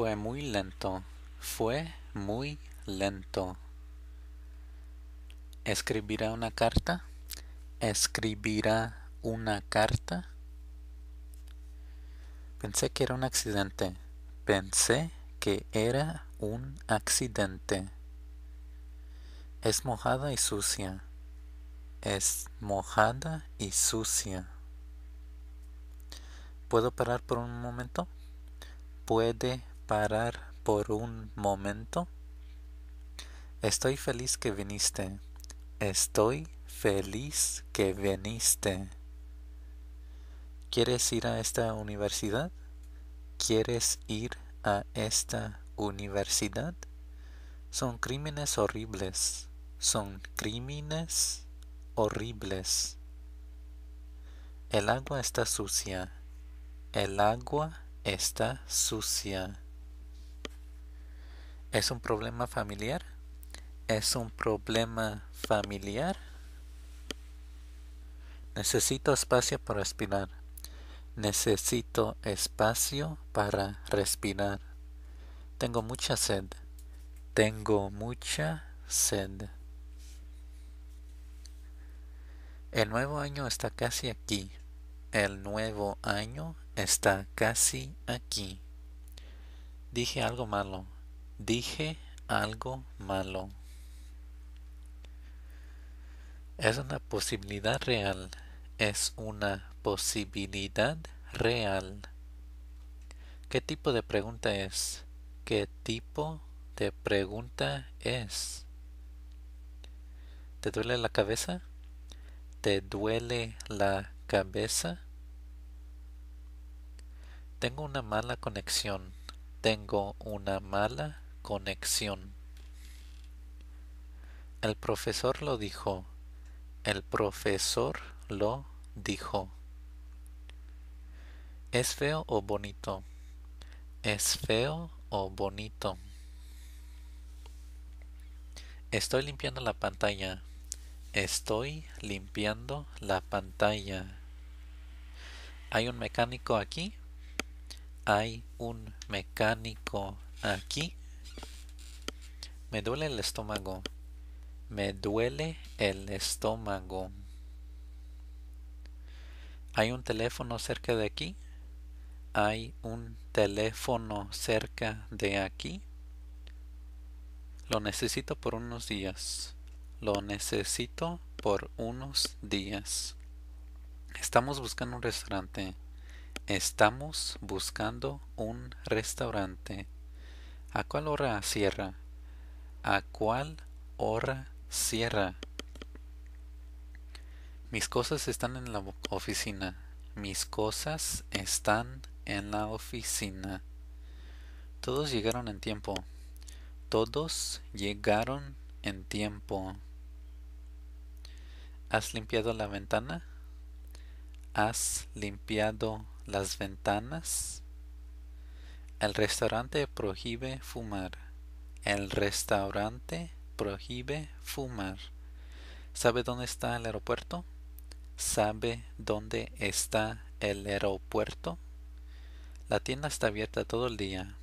Fue muy lento. Fue muy lento. ¿Escribirá una carta? ¿Escribirá una carta? Pensé que era un accidente. Pensé que era un accidente. Es mojada y sucia. Es mojada y sucia. ¿Puedo parar por un momento? Puede parar por un momento? Estoy feliz que viniste. Estoy feliz que viniste. ¿Quieres ir a esta universidad? ¿Quieres ir a esta universidad? Son crímenes horribles. Son crímenes horribles. El agua está sucia. El agua está sucia. ¿Es un problema familiar? ¿Es un problema familiar? Necesito espacio para respirar. Necesito espacio para respirar. Tengo mucha sed. Tengo mucha sed. El nuevo año está casi aquí. El nuevo año está casi aquí. Dije algo malo. Dije algo malo. Es una posibilidad real. Es una posibilidad real. ¿Qué tipo de pregunta es? ¿Qué tipo de pregunta es? ¿Te duele la cabeza? ¿Te duele la cabeza? Tengo una mala conexión. Tengo una mala conexión. El profesor lo dijo. El profesor lo dijo. ¿Es feo o bonito? ¿Es feo o bonito? Estoy limpiando la pantalla. Estoy limpiando la pantalla. ¿Hay un mecánico aquí? Hay un mecánico aquí. Me duele el estómago. Me duele el estómago. ¿Hay un teléfono cerca de aquí? ¿Hay un teléfono cerca de aquí? Lo necesito por unos días. Lo necesito por unos días. Estamos buscando un restaurante. Estamos buscando un restaurante. ¿A cuál hora cierra? ¿A cuál hora cierra? Mis cosas están en la oficina. Mis cosas están en la oficina. Todos llegaron en tiempo. Todos llegaron en tiempo. ¿Has limpiado la ventana? ¿Has limpiado las ventanas? El restaurante prohíbe fumar. El restaurante prohíbe fumar. ¿Sabe dónde está el aeropuerto? ¿Sabe dónde está el aeropuerto? La tienda está abierta todo el día.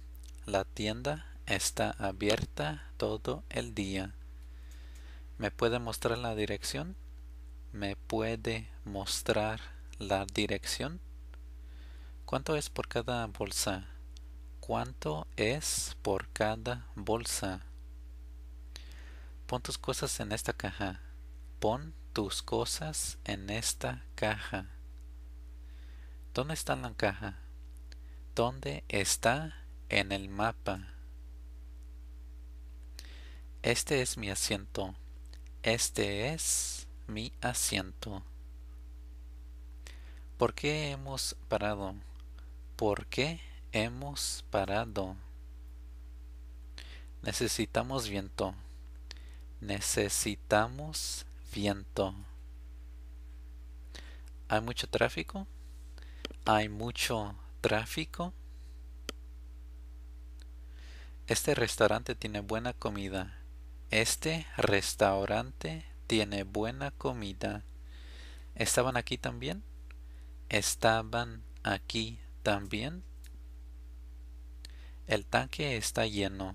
La tienda está abierta todo el día. ¿Me puede mostrar la dirección? ¿Me puede mostrar la dirección? ¿Cuánto es por cada bolsa? cuánto es por cada bolsa. Pon tus cosas en esta caja. Pon tus cosas en esta caja. ¿Dónde está la caja? ¿Dónde está en el mapa? Este es mi asiento. Este es mi asiento. ¿Por qué hemos parado? ¿Por qué hemos parado. Necesitamos viento. Necesitamos viento. Hay mucho tráfico. Hay mucho tráfico. Este restaurante tiene buena comida. Este restaurante tiene buena comida. ¿Estaban aquí también? ¿Estaban aquí también? El tanque está lleno.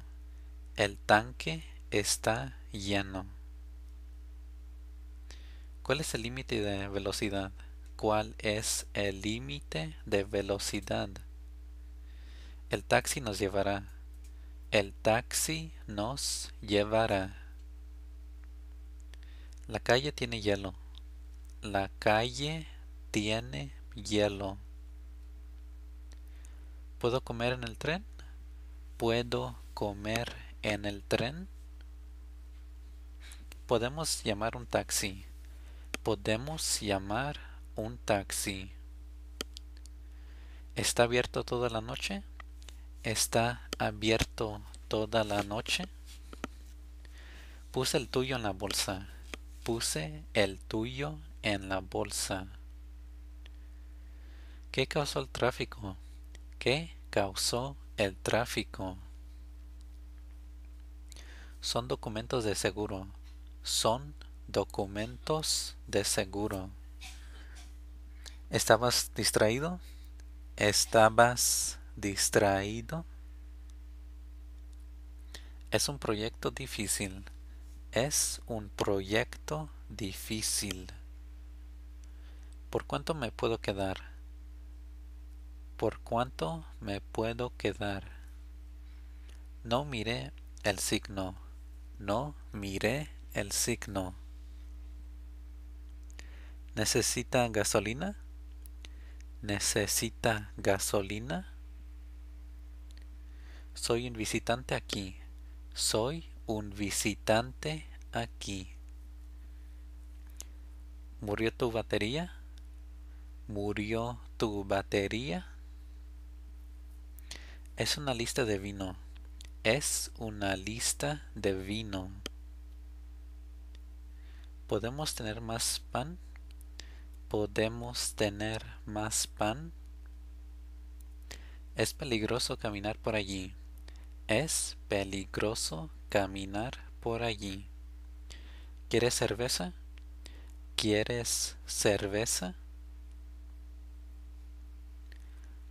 El tanque está lleno. ¿Cuál es el límite de velocidad? ¿Cuál es el límite de velocidad? El taxi nos llevará. El taxi nos llevará. La calle tiene hielo. La calle tiene hielo. ¿Puedo comer en el tren? puedo comer en el tren? Podemos llamar un taxi. Podemos llamar un taxi. ¿Está abierto toda la noche? ¿Está abierto toda la noche? Puse el tuyo en la bolsa. Puse el tuyo en la bolsa. ¿Qué causó el tráfico? ¿Qué causó el tráfico. Son documentos de seguro. Son documentos de seguro. ¿Estabas distraído? ¿Estabas distraído? Es un proyecto difícil. Es un proyecto difícil. ¿Por cuánto me puedo quedar? por cuánto me puedo quedar. No miré el signo. No miré el signo. ¿Necesita gasolina? ¿Necesita gasolina? Soy un visitante aquí. Soy un visitante aquí. ¿Murió tu batería? ¿Murió tu batería? Es una lista de vino. Es una lista de vino. ¿Podemos tener más pan? ¿Podemos tener más pan? Es peligroso caminar por allí. Es peligroso caminar por allí. ¿Quieres cerveza? ¿Quieres cerveza?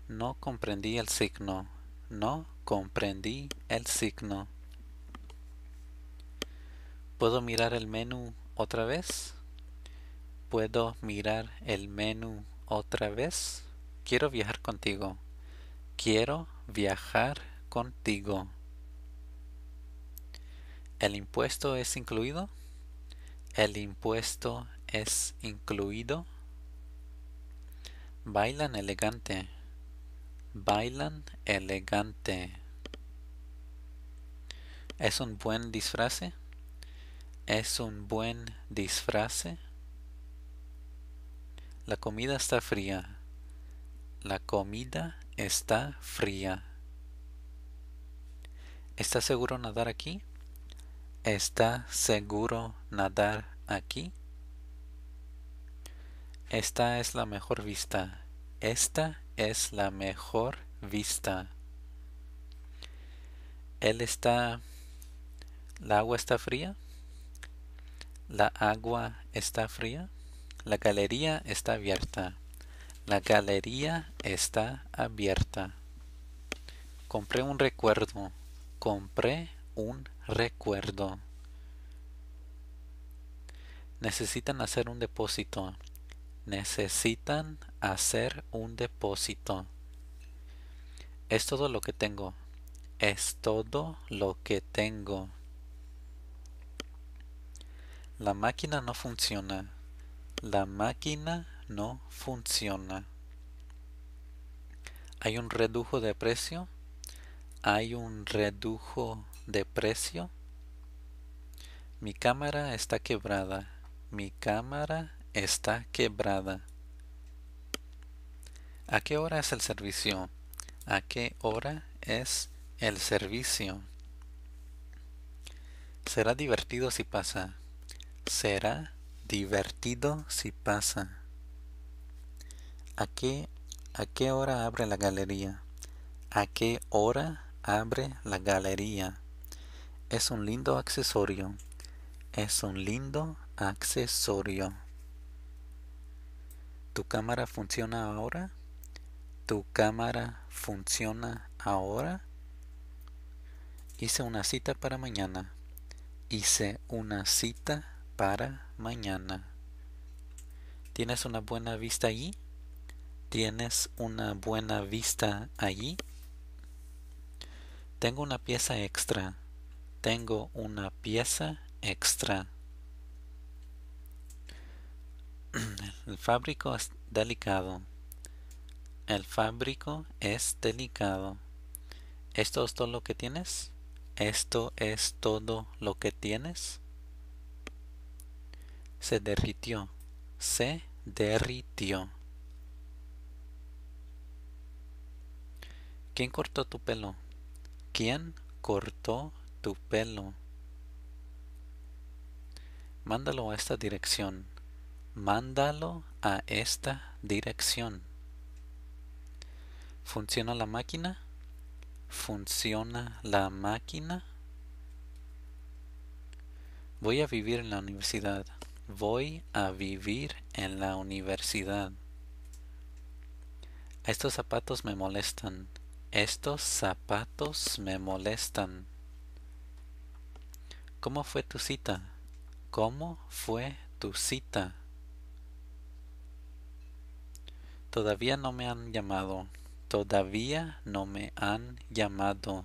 No comprendí el signo no comprendí el signo. ¿Puedo mirar el menú otra vez? ¿Puedo mirar el menú otra vez? Quiero viajar contigo. Quiero viajar contigo. ¿El impuesto es incluido? El impuesto es incluido. Bailan elegante. Bailan elegante. ¿Es un buen disfrace. ¿Es un buen disfrace. La comida está fría. La comida está fría. ¿Está seguro nadar aquí? ¿Está seguro nadar aquí? Esta es la mejor vista. Esta es la mejor vista. Él está... La agua está fría. La agua está fría. La galería está abierta. La galería está abierta. Compré un recuerdo. Compré un recuerdo. Necesitan hacer un depósito. Necesitan hacer un depósito. Es todo lo que tengo. Es todo lo que tengo. La máquina no funciona. La máquina no funciona. Hay un redujo de precio. Hay un redujo de precio. Mi cámara está quebrada. Mi cámara Está quebrada. ¿A qué hora es el servicio? ¿A qué hora es el servicio? Será divertido si pasa. Será divertido si pasa. ¿A qué, ¿A qué hora abre la galería? ¿A qué hora abre la galería? Es un lindo accesorio. Es un lindo accesorio. ¿Tu cámara funciona ahora? ¿Tu cámara funciona ahora? Hice una cita para mañana. Hice una cita para mañana. ¿Tienes una buena vista allí? ¿Tienes una buena vista allí? Tengo una pieza extra. Tengo una pieza extra. El fábrico es delicado. El fábrico es delicado. ¿Esto es todo lo que tienes? ¿Esto es todo lo que tienes? Se derritió. Se derritió. ¿Quién cortó tu pelo? ¿Quién cortó tu pelo? Mándalo a esta dirección. Mándalo a esta dirección. ¿Funciona la máquina? ¿Funciona la máquina? Voy a vivir en la universidad. Voy a vivir en la universidad. Estos zapatos me molestan. Estos zapatos me molestan. ¿Cómo fue tu cita? ¿Cómo fue tu cita? Todavía no me han llamado. Todavía no me han llamado.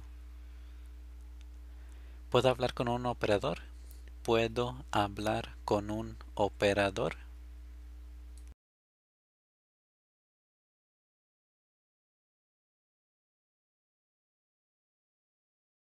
¿Puedo hablar con un operador? ¿Puedo hablar con un operador?